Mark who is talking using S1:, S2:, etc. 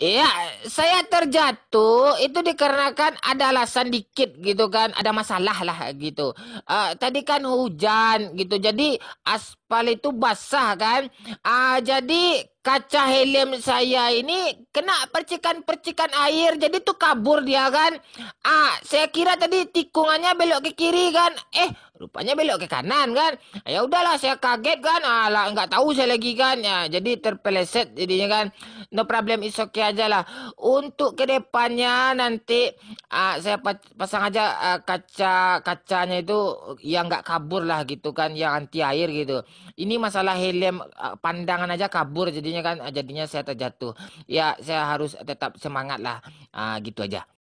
S1: Iya, saya terjatuh itu dikarenakan ada alasan dikit gitu kan, ada masalah lah gitu. Uh, tadi kan hujan gitu, jadi aspal itu basah kan. Uh, jadi kaca helm saya ini kena percikan-percikan air jadi tuh kabur dia kan ah saya kira tadi tikungannya belok ke kiri kan eh rupanya belok ke kanan kan ya udahlah saya kaget kan alah nggak tahu saya lagi kan ya jadi terpeleset jadinya kan no problem is okay aja lah untuk kedepannya nanti ah, saya pasang aja ah, kaca kacanya itu yang nggak kabur lah gitu kan yang anti air gitu ini masalah helm ah, pandangan aja kabur jadi jadinya kan eh, jadinya saya terjatuh ya saya harus tetap semangat lah uh, gitu aja